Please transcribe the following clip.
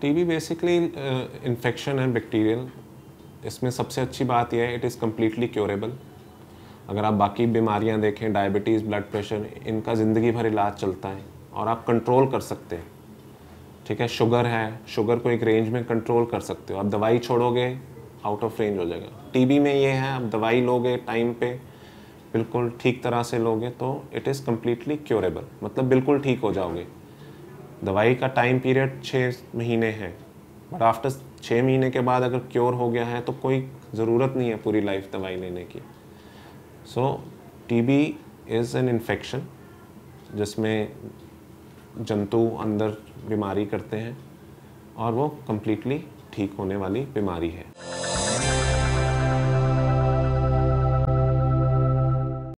TB basically infection and bacterial इसमें सबसे अच्छी बात यह है इट इज़ कम्प्लीटली क्योरेबल अगर आप बाकी बीमारियां देखें डायबिटीज़ ब्लड प्रेशर इनका ज़िंदगी भर इलाज चलता है और आप कंट्रोल कर सकते हैं ठीक है शुगर है शुगर को एक रेंज में कंट्रोल कर सकते हो आप दवाई छोड़ोगे आउट ऑफ रेंज हो जाएगा टीबी में ये है आप दवाई लोगे टाइम पे बिल्कुल ठीक तरह से लोगे तो इट इज़ कम्प्लीटली क्योरेबल मतलब बिल्कुल ठीक हो जाओगे दवाई का टाइम पीरियड छः महीने है बट आफ्टर छः महीने के बाद अगर क्योर हो गया है तो कोई ज़रूरत नहीं है पूरी लाइफ दवाई लेने की so T B is an infection जिसमें जंतु अंदर बीमारी करते हैं और वो कम्प्लीटली ठीक होने वाली बीमारी है